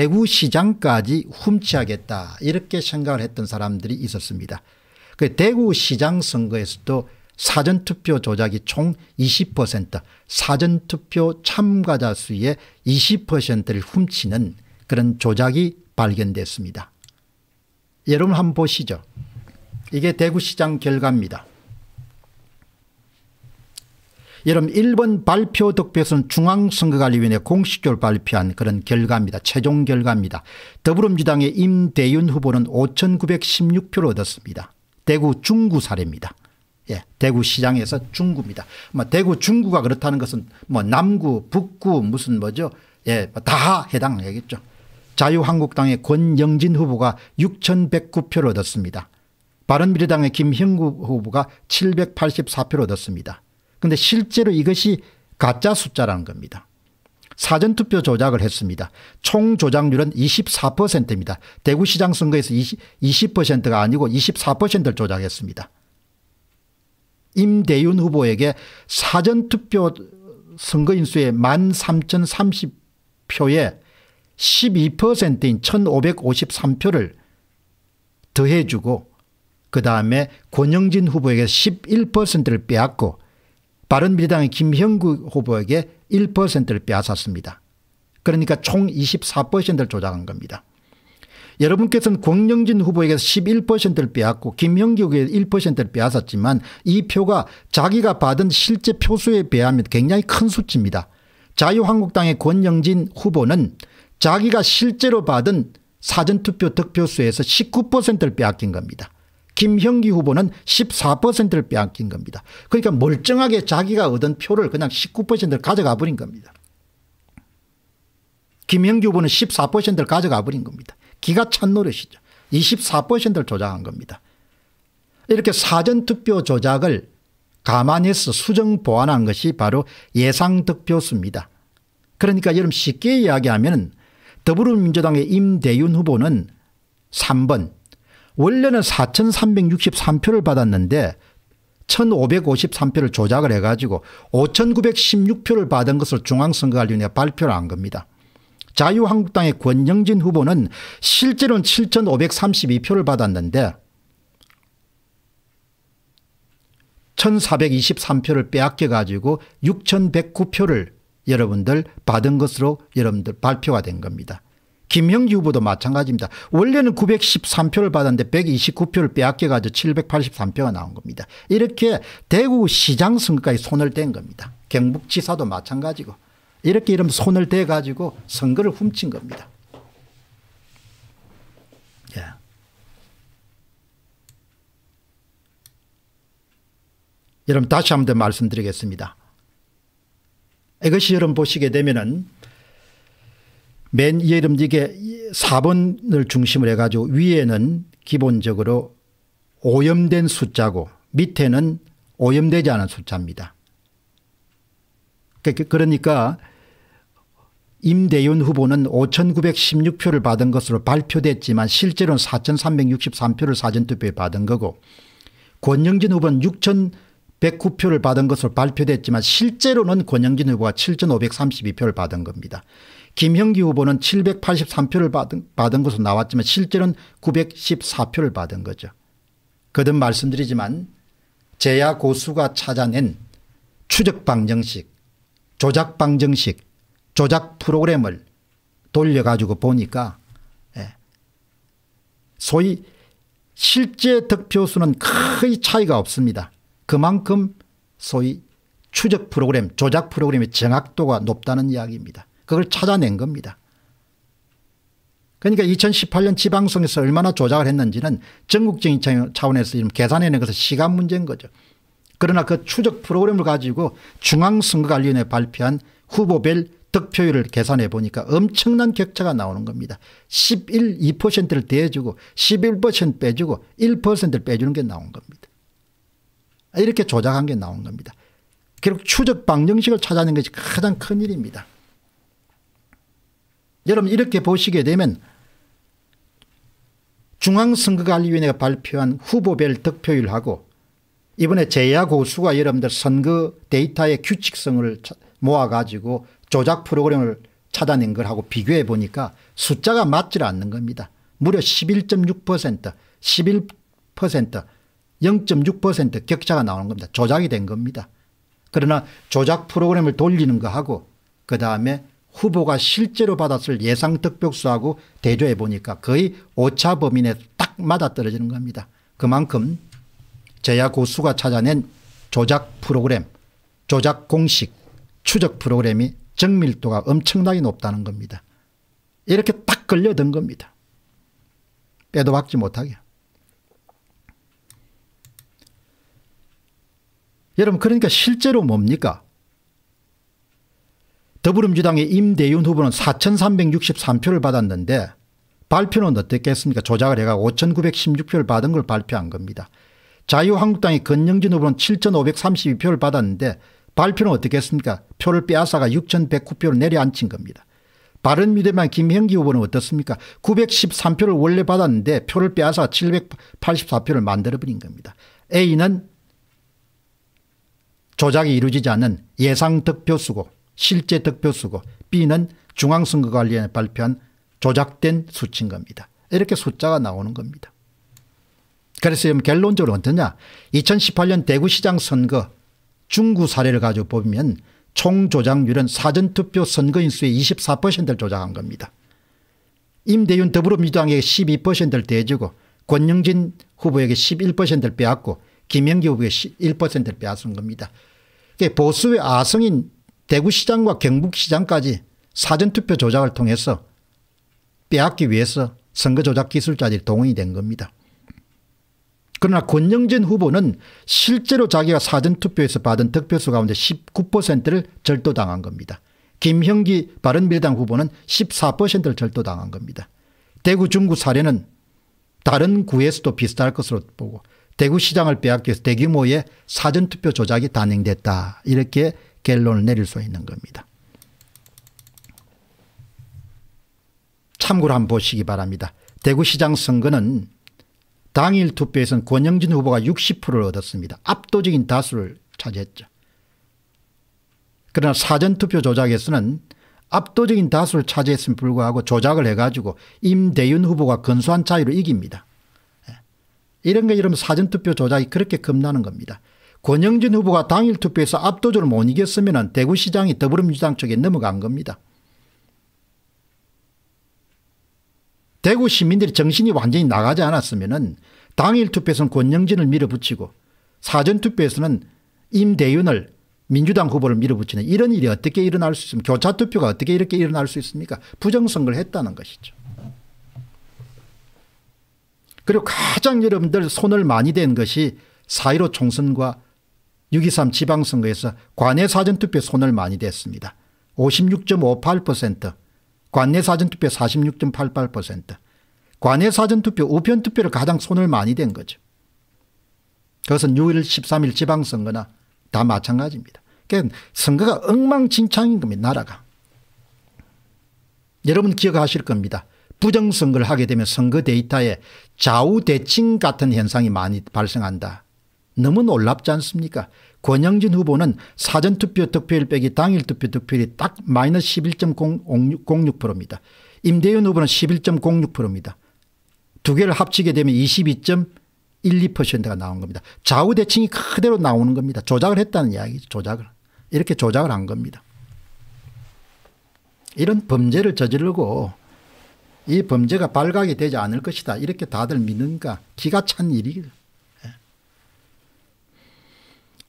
대구시장까지 훔치하겠다 이렇게 생각을 했던 사람들이 있었습니다. 그 대구시장 선거에서도 사전투표 조작이 총 20% 사전투표 참가자 수의 20%를 훔치는 그런 조작이 발견됐습니다. 여러분 한번 보시죠. 이게 대구시장 결과입니다. 여름 일본 발표 득표수는 중앙선거관리위원회 공식적으로 발표한 그런 결과입니다. 최종 결과입니다. 더불어민주당의 임대윤 후보는 5,916표를 얻었습니다. 대구 중구 사례입니다. 예, 대구시장에서 중구입니다. 뭐 대구 중구가 그렇다는 것은 뭐 남구, 북구 무슨 뭐죠? 예, 뭐 다 해당하겠죠. 자유한국당의 권영진 후보가 6,109표를 얻었습니다. 바른미래당의 김형구 후보가 784표를 얻었습니다. 근데 실제로 이것이 가짜 숫자라는 겁니다. 사전투표 조작을 했습니다. 총 조작률은 24%입니다. 대구시장 선거에서 20, 20%가 아니고 24%를 조작했습니다. 임대윤 후보에게 사전투표 선거인수의 13,030표에 12%인 1,553표를 더해주고 그 다음에 권영진 후보에게 11%를 빼앗고 바른미래당의 김형국 후보에게 1%를 빼앗았습니다. 그러니까 총 24%를 조작한 겁니다. 여러분께서는 권영진 후보에게 11%를 빼앗고 김영규에게 1%를 빼앗았지만 이 표가 자기가 받은 실제 표수에 비하면 굉장히 큰 수치입니다. 자유한국당의 권영진 후보는 자기가 실제로 받은 사전투표 득표수에서 19%를 빼앗긴 겁니다. 김형기 후보는 14%를 빼앗긴 겁니다. 그러니까 멀쩡하게 자기가 얻은 표를 그냥 19%를 가져가 버린 겁니다. 김형기 후보는 14%를 가져가 버린 겁니다. 기가 찬 노릇이죠. 24%를 조작한 겁니다. 이렇게 사전투표 조작을 감안해서 수정 보완한 것이 바로 예상득표수입니다. 그러니까 여러분 쉽게 이야기하면 더불어민주당의 임대윤 후보는 3번 원래는 4,363표를 받았는데 1,553표를 조작을 해가지고 5,916표를 받은 것을 중앙선거관리위원회 발표를 한 겁니다. 자유한국당의 권영진 후보는 실제로는 7,532표를 받았는데 1,423표를 빼앗겨가지고 6,109표를 여러분들 받은 것으로 여러분들 발표가 된 겁니다. 김형기 후보도 마찬가지입니다. 원래는 913표를 받았는데 129표를 빼앗겨가지고 783표가 나온 겁니다. 이렇게 대구시장 선거까지 손을 댄 겁니다. 경북지사도 마찬가지고 이렇게 이러 손을 대가지고 선거를 훔친 겁니다. 예. 여러분 다시 한번 말씀드리겠습니다. 이것이 여러분 보시게 되면은 맨 여름지게 4번을 중심으로 해가지고 위에는 기본적으로 오염된 숫자고 밑에는 오염되지 않은 숫자입니다. 그러니까, 그러니까 임대윤 후보는 5,916표를 받은 것으로 발표됐지만 실제로는 4,363표를 사전투표에 받은 거고 권영진 후보는 6,109표를 받은 것으로 발표됐지만 실제로는 권영진 후보가 7,532표를 받은 겁니다. 김형기 후보는 783표를 받은, 받은 것으로 나왔지만 실제로는 914표를 받은 거죠. 거듭 말씀드리지만 제야 고수가 찾아낸 추적 방정식, 조작 방정식, 조작 프로그램을 돌려가지고 보니까 예, 소위 실제 득표수는 거의 차이가 없습니다. 그만큼 소위 추적 프로그램, 조작 프로그램의 정확도가 높다는 이야기입니다. 그걸 찾아낸 겁니다. 그러니까 2018년 지방선에서 얼마나 조작을 했는지는 전국적인 차원에서 지금 계산해낸 것은 시간 문제인 거죠. 그러나 그 추적 프로그램을 가지고 중앙선거관리위원회 발표한 후보별 득표율을 계산해 보니까 엄청난 격차가 나오는 겁니다. 11, 2%를 대주고 해11% 빼주고 1%를 빼주는 게 나온 겁니다. 이렇게 조작한 게 나온 겁니다. 결국 추적 방정식을 찾아낸 것이 가장 큰 일입니다. 여러분 이렇게 보시게 되면 중앙선거관리위원회가 발표한 후보별 득표율하고 이번에 제야고수가 여러분들 선거 데이터의 규칙성을 모아가지고 조작 프로그램을 찾아낸 걸하고 비교해 보니까 숫자가 맞질 않는 겁니다. 무려 11.6% 11% 0.6% 격차가 나오는 겁니다. 조작이 된 겁니다. 그러나 조작 프로그램을 돌리는 거하고 그 다음에 후보가 실제로 받았을 예상 득표수하고 대조해 보니까 거의 오차 범위 내딱 맞아떨어지는 겁니다. 그만큼 제야 고수가 찾아낸 조작 프로그램, 조작 공식, 추적 프로그램이 정밀도가 엄청나게 높다는 겁니다. 이렇게 딱 걸려든 겁니다. 빼도 박지 못하게. 여러분 그러니까 실제로 뭡니까? 더불어민주당의 임대윤 후보는 4,363표를 받았는데 발표는 어떻게 했습니까? 조작을 해가 5,916표를 받은 걸 발표한 겁니다. 자유한국당의 건영진 후보는 7,532표를 받았는데 발표는 어떻게 했습니까? 표를 빼앗아가 6,109표를 내려앉힌 겁니다. 바른미래당 김형기 후보는 어떻습니까? 913표를 원래 받았는데 표를 빼앗아 784표를 만들어버린 겁니다. A는 조작이 이루어지지 않은 예상 득표수고 실제 득표수고 B는 중앙선거관리원회 발표한 조작된 수치인 겁니다. 이렇게 숫자가 나오는 겁니다. 그래서 지금 결론적으로 어떠냐 2018년 대구시장 선거 중구 사례를 가지고 보면 총조작률은 사전투표 선거인수의 24%를 조작한 겁니다. 임대윤 더불어민주당에게 12%를 대주고 권영진 후보에게 11%를 빼앗고 김영기 후보에게 1%를 빼앗은 겁니다. 보수의 아성인 대구시장과 경북시장까지 사전투표 조작을 통해서 빼앗기 위해서 선거조작 기술자들이 동원이 된 겁니다. 그러나 권영진 후보는 실제로 자기가 사전투표에서 받은 득표수 가운데 19%를 절도당한 겁니다. 김형기 바른미래당 후보는 14%를 절도당한 겁니다. 대구 중구 사례는 다른 구에서도 비슷할 것으로 보고 대구시장을 빼앗기 위해서 대규모의 사전투표 조작이 단행됐다 이렇게 결론을 내릴 수 있는 겁니다. 참고로 한번 보시기 바랍니다. 대구시장 선거는 당일 투표에서는 권영진 후보가 60%를 얻었습니다. 압도적인 다수를 차지했죠. 그러나 사전투표 조작에서는 압도적인 다수를 차지했음 불구하고 조작을 해가지고 임대윤 후보가 근소한 차이로 이깁니다. 예. 이런 게 이러면 사전투표 조작이 그렇게 겁나는 겁니다. 권영진 후보가 당일 투표에서 압도적으로 못 이겼으면 대구시장이 더불어민주당 쪽에 넘어간 겁니다. 대구 시민들이 정신이 완전히 나가지 않았으면 당일 투표에서는 권영진을 밀어붙이고 사전투표에서는 임대윤을 민주당 후보를 밀어붙이는 이런 일이 어떻게 일어날 수 있습니까? 교차투표가 어떻게 이렇게 일어날 수 있습니까? 부정선거를 했다는 것이죠. 그리고 가장 여러분들 손을 많이 댄 것이 4.15 총선과 6.23 지방선거에서 관내 사전투표 손을 많이 댔습니다. 56.58% 관내 사전투표 46.88% 관내 사전투표 우편투표를 가장 손을 많이 댄 거죠. 그것은 6일 13일 지방선거나 다 마찬가지입니다. 그러니까 선거가 엉망진창인 겁니다. 나라가. 여러분 기억하실 겁니다. 부정선거를 하게 되면 선거 데이터에 좌우대칭 같은 현상이 많이 발생한다. 너무 놀랍지 않습니까? 권영진 후보는 사전투표 득표율 빼기 당일 투표 득표율이 딱 마이너스 11.06%입니다. 임대윤 후보는 11.06%입니다. 두 개를 합치게 되면 22.12%가 나온 겁니다. 좌우대칭이 그대로 나오는 겁니다. 조작을 했다는 이야기죠. 조작을. 이렇게 조작을 한 겁니다. 이런 범죄를 저지르고 이 범죄가 발각이 되지 않을 것이다. 이렇게 다들 믿는가 기가 찬 일이죠.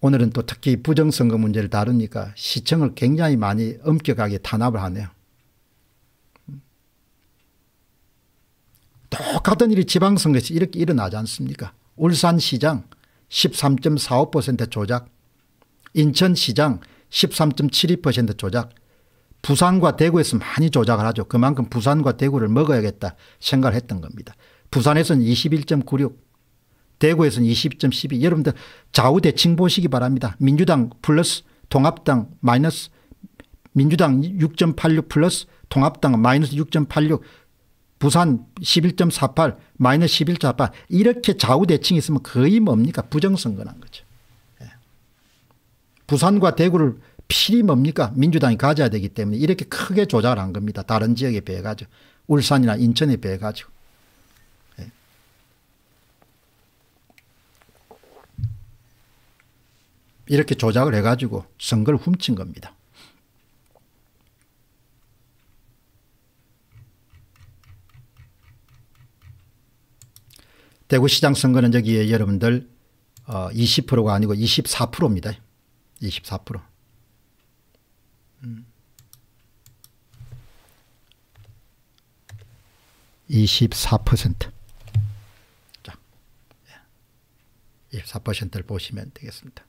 오늘은 또 특히 부정선거 문제를 다루니까 시청을 굉장히 많이 엄격하게 탄압을 하네요. 똑같은 일이 지방선거에서 이렇게 일어나지 않습니까? 울산시장 13.45% 조작, 인천시장 13.72% 조작, 부산과 대구에서 많이 조작을 하죠. 그만큼 부산과 대구를 먹어야겠다 생각을 했던 겁니다. 부산에서는 21.96, 대구에서는 20.12 여러분들 좌우대칭 보시기 바랍니다. 민주당 플러스 통합당 마이너스 민주당 6.86 플러스 통합당 마이너스 6.86 부산 11.48 마이너스 11.48 이렇게 좌우대칭 있으면 거의 뭡니까 부정선거란 거죠. 예. 부산과 대구를 필히 뭡니까 민주당이 가져야 되기 때문에 이렇게 크게 조작을 한 겁니다. 다른 지역에 비해 가지고 울산이나 인천에 비해 가지고. 이렇게 조작을 해가지고 선거를 훔친 겁니다. 대구시장 선거는 여기에 여러분들 20%가 어, 아니고 24%입니다. 24%. 24%. 자, 24%를 예. 보시면 되겠습니다.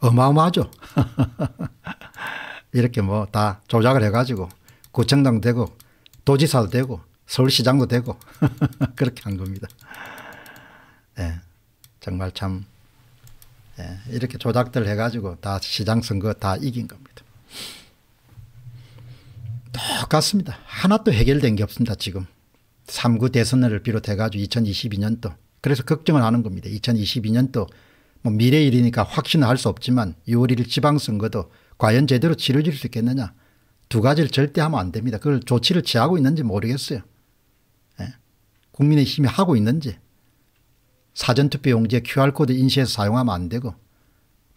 어마어마하죠. 이렇게 뭐 다 조작을 해가지고 구청장 되고 도지사도 되고 서울시장도 되고 그렇게 한 겁니다. 예, 정말 참 예, 이렇게 조작들 해가지고 다 시장 선거 다 이긴 겁니다. 똑같습니다. 하나도 해결된 게 없습니다. 지금. 3구 대선을 비롯해 가지고 2022년도 그래서 걱정을 하는 겁니다. 2022년도 뭐 미래일이니까 확신을 할 수 없지만 6월 1일 지방선거도 과연 제대로 치러질 수 있겠느냐 두 가지를 절대 하면 안 됩니다. 그걸 조치를 취하고 있는지 모르겠어요. 예. 국민의힘이 하고 있는지 사전투표 용지에 QR코드 인쇄해서 사용하면 안 되고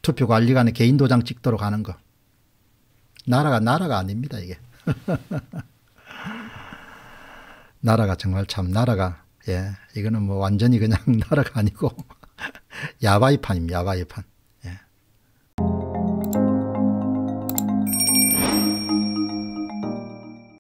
투표관리관에 개인 도장 찍도록 하는 거 나라가 나라가 아닙니다 이게 나라가 정말 참 나라가 예 이거는 뭐 완전히 그냥 나라가 아니고 야바이판입니다. 야바이판.